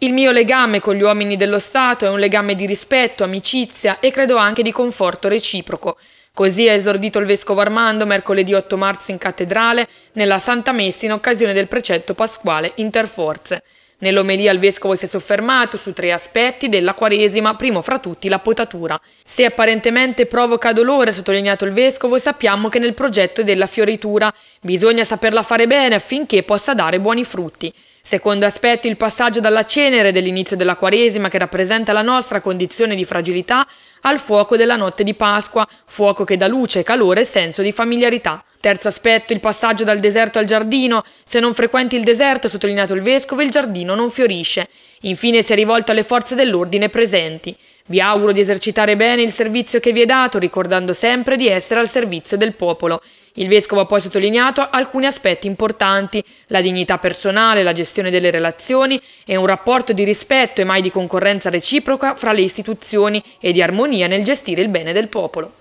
Il mio legame con gli uomini dello Stato è un legame di rispetto, amicizia e credo anche di conforto reciproco. Così ha esordito il Vescovo Armando mercoledì 8 marzo in cattedrale, nella Santa Messa in occasione del precetto pasquale Interforze. Nell'omelia il vescovo si è soffermato su tre aspetti della Quaresima, primo fra tutti la potatura. Se apparentemente provoca dolore, ha sottolineato il vescovo, sappiamo che nel progetto della fioritura bisogna saperla fare bene affinché possa dare buoni frutti. Secondo aspetto il passaggio dalla cenere dell'inizio della Quaresima, che rappresenta la nostra condizione di fragilità, al fuoco della notte di Pasqua, fuoco che dà luce, calore e senso di familiarità. Terzo aspetto, il passaggio dal deserto al giardino. Se non frequenti il deserto, sottolineato il vescovo, il giardino non fiorisce. Infine si è rivolto alle forze dell'ordine presenti. Vi auguro di esercitare bene il servizio che vi è dato, ricordando sempre di essere al servizio del popolo. Il vescovo ha poi sottolineato alcuni aspetti importanti, la dignità personale, la gestione delle relazioni e un rapporto di rispetto e mai di concorrenza reciproca fra le istituzioni e di armonia nel gestire il bene del popolo.